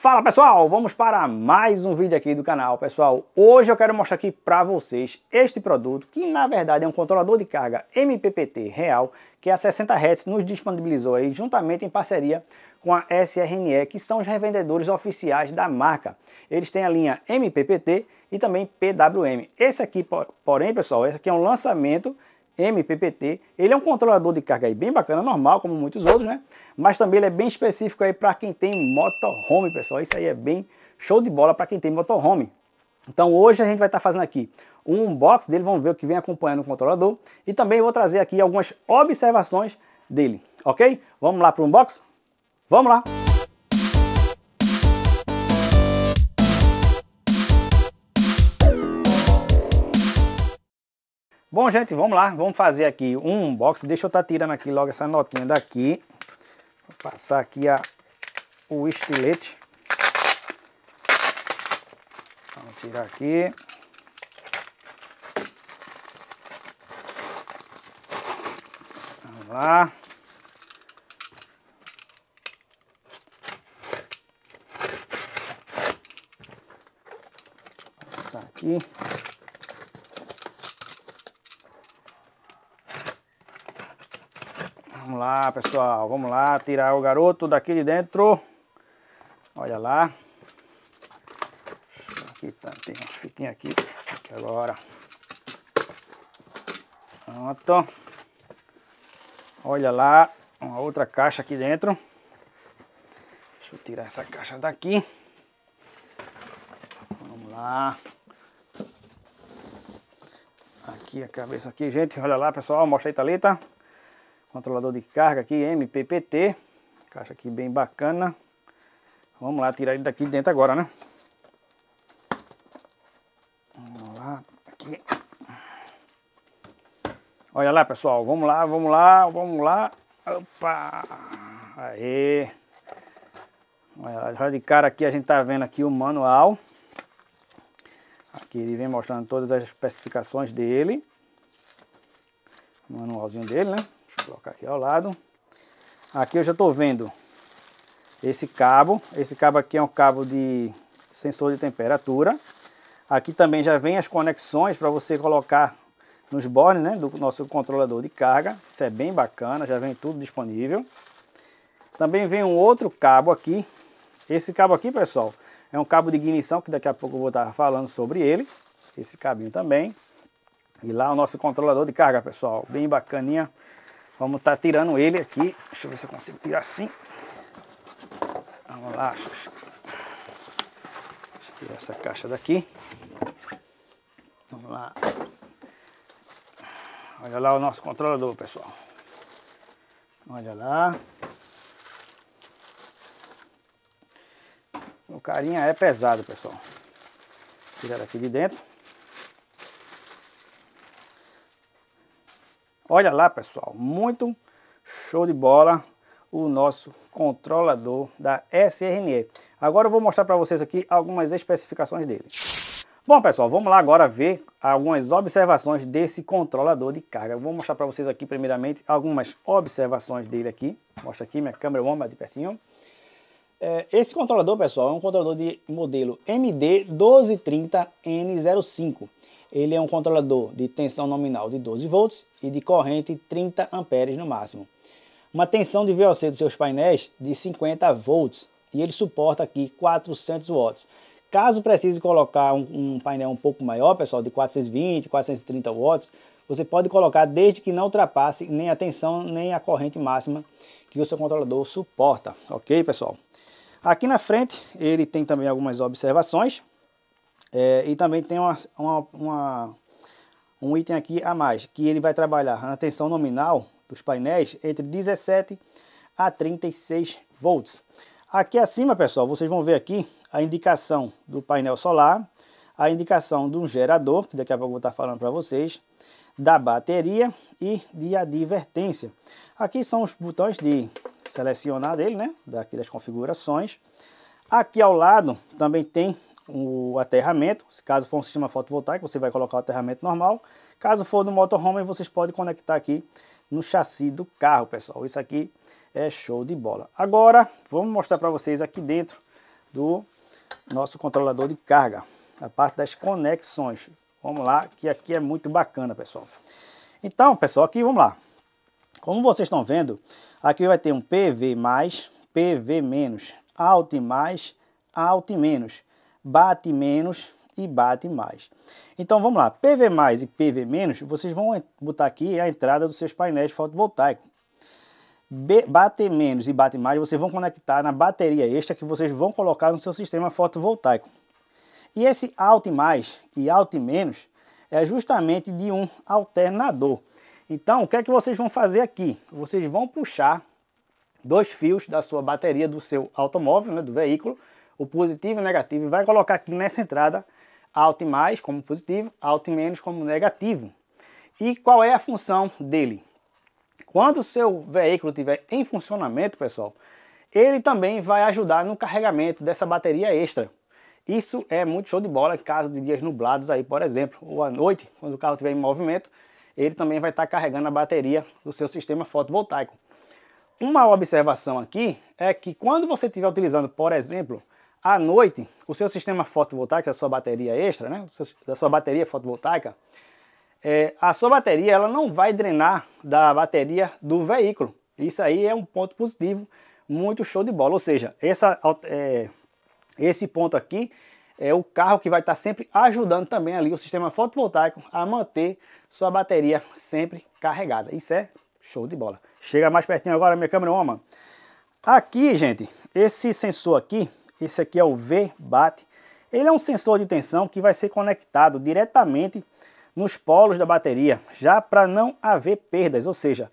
Fala pessoal, vamos para mais um vídeo aqui do canal. Pessoal, hoje eu quero mostrar aqui para vocês este produto que na verdade é um controlador de carga MPPT real que a 60 Hz nos disponibilizou aí juntamente em parceria com a SRNE, que são os revendedores oficiais da marca. Eles têm a linha MPPT e também PWM. Esse aqui, porém, pessoal, esse aqui é um lançamento MPPT. Ele é um controlador de carga aí bem bacana, normal, como muitos outros, né? Mas também ele é bem específico aí para quem tem motorhome, pessoal. Isso aí é bem show de bola para quem tem motorhome. Então hoje a gente vai estar tá fazendo aqui um unboxing dele, vamos ver o que vem acompanhando o controlador. E também vou trazer aqui algumas observações dele, ok? Vamos lá para o unboxing? Vamos lá! Bom, gente, vamos lá. Vamos fazer aqui um unboxing. Deixa eu estar tá tirando aqui logo essa notinha daqui. Vou passar aqui a, o estilete. Vamos tirar aqui. Vamos lá. Passar aqui. Vamos lá, pessoal. Vamos lá tirar o garoto daqui de dentro. Olha lá. Aqui tá, tem uma fitinha aqui. aqui agora. Pronto. Olha lá. Uma outra caixa aqui dentro. Deixa eu tirar essa caixa daqui. Vamos lá. Aqui a cabeça aqui, gente. Olha lá, pessoal. Mostra aí, Thalita. Tá Controlador de carga aqui, MPPT. Caixa aqui bem bacana. Vamos lá, tirar ele daqui de dentro agora, né? Vamos lá, aqui. Olha lá, pessoal. Vamos lá, vamos lá, vamos lá. Opa! Aê! Olha lá, de cara aqui a gente tá vendo aqui o manual. Aqui ele vem mostrando todas as especificações dele manualzinho dele, né? Deixa eu colocar aqui ao lado. Aqui eu já estou vendo esse cabo. Esse cabo aqui é um cabo de sensor de temperatura. Aqui também já vem as conexões para você colocar nos bornes né, do nosso controlador de carga. Isso é bem bacana, já vem tudo disponível. Também vem um outro cabo aqui. Esse cabo aqui, pessoal, é um cabo de ignição, que daqui a pouco eu vou estar falando sobre ele. Esse cabinho também. E lá o nosso controlador de carga, pessoal, bem bacaninha. Vamos estar tá tirando ele aqui. Deixa eu ver se eu consigo tirar assim. Vamos lá, Deixa eu tirar essa caixa daqui. Vamos lá. Olha lá o nosso controlador, pessoal. Olha lá. O carinha é pesado, pessoal. Tirar aqui de dentro. Olha lá, pessoal, muito show de bola o nosso controlador da SRNE. Agora eu vou mostrar para vocês aqui algumas especificações dele. Bom, pessoal, vamos lá agora ver algumas observações desse controlador de carga. Eu vou mostrar para vocês aqui, primeiramente, algumas observações dele aqui. Mostra aqui, minha câmera bomba de pertinho. É, esse controlador, pessoal, é um controlador de modelo MD1230N05 ele é um controlador de tensão nominal de 12 volts e de corrente 30 amperes no máximo. Uma tensão de VOC dos seus painéis de 50 volts e ele suporta aqui 400 watts. Caso precise colocar um, um painel um pouco maior, pessoal, de 420, 430 watts, você pode colocar desde que não ultrapasse nem a tensão nem a corrente máxima que o seu controlador suporta, ok pessoal? Aqui na frente ele tem também algumas observações, é, e também tem uma, uma, uma, um item aqui a mais, que ele vai trabalhar a tensão nominal dos painéis entre 17 a 36 volts. Aqui acima, pessoal, vocês vão ver aqui a indicação do painel solar, a indicação de um gerador, que daqui a pouco eu vou estar falando para vocês, da bateria e de advertência. Aqui são os botões de selecionar dele, né? Daqui das configurações. Aqui ao lado também tem o aterramento. Caso for um sistema fotovoltaico, você vai colocar o aterramento normal. Caso for no motorhome, vocês podem conectar aqui no chassi do carro, pessoal. Isso aqui é show de bola. Agora, vamos mostrar para vocês aqui dentro do nosso controlador de carga. A parte das conexões. Vamos lá, que aqui é muito bacana, pessoal. Então, pessoal, aqui vamos lá. Como vocês estão vendo, aqui vai ter um PV+, PV-, Alt+, Alt- bate menos e bate mais. Então vamos lá, PV mais e PV menos, vocês vão botar aqui a entrada dos seus painéis fotovoltaicos. bate menos e bate mais, vocês vão conectar na bateria extra que vocês vão colocar no seu sistema fotovoltaico. E esse alt mais e alt menos é justamente de um alternador. Então, o que é que vocês vão fazer aqui? Vocês vão puxar dois fios da sua bateria do seu automóvel, né, do veículo, o positivo e o negativo e vai colocar aqui nessa entrada e mais como positivo, e menos como negativo. E qual é a função dele? Quando o seu veículo estiver em funcionamento, pessoal, ele também vai ajudar no carregamento dessa bateria extra. Isso é muito show de bola em caso de dias nublados aí, por exemplo, ou à noite, quando o carro estiver em movimento, ele também vai estar carregando a bateria do seu sistema fotovoltaico. Uma observação aqui é que quando você estiver utilizando, por exemplo, à noite, o seu sistema fotovoltaico, a sua bateria extra, né, a sua bateria fotovoltaica, é, a sua bateria ela não vai drenar da bateria do veículo. Isso aí é um ponto positivo, muito show de bola. Ou seja, essa, é, esse ponto aqui é o carro que vai estar sempre ajudando também ali o sistema fotovoltaico a manter sua bateria sempre carregada. Isso é show de bola. Chega mais pertinho agora minha câmera, mano. Aqui, gente, esse sensor aqui, esse aqui é o V-BAT, ele é um sensor de tensão que vai ser conectado diretamente nos polos da bateria, já para não haver perdas, ou seja,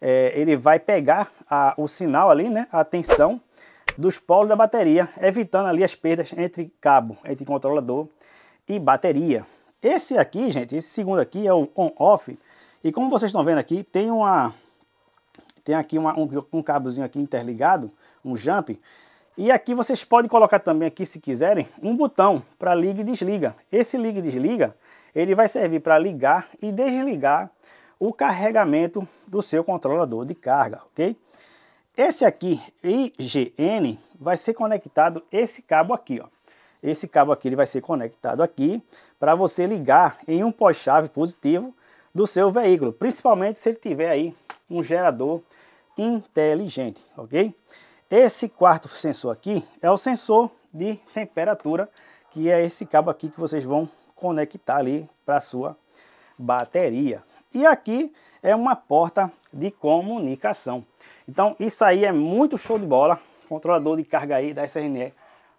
é, ele vai pegar a, o sinal ali, né, a tensão dos polos da bateria, evitando ali as perdas entre cabo, entre controlador e bateria. Esse aqui, gente, esse segundo aqui é o on-off, e como vocês estão vendo aqui, tem uma tem aqui uma, um, um cabozinho aqui interligado, um jump, e aqui vocês podem colocar também aqui, se quiserem, um botão para liga e desliga. Esse liga e desliga, ele vai servir para ligar e desligar o carregamento do seu controlador de carga, ok? Esse aqui, IGN, vai ser conectado esse cabo aqui, ó. Esse cabo aqui ele vai ser conectado aqui para você ligar em um pós-chave positivo do seu veículo, principalmente se ele tiver aí um gerador inteligente, ok? Esse quarto sensor aqui é o sensor de temperatura, que é esse cabo aqui que vocês vão conectar ali para sua bateria. E aqui é uma porta de comunicação. Então isso aí é muito show de bola, controlador de carga aí da SRNE,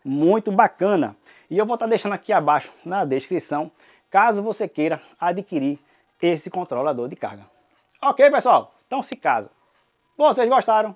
muito bacana. E eu vou estar tá deixando aqui abaixo na descrição, caso você queira adquirir esse controlador de carga. Ok pessoal, então se caso vocês gostaram,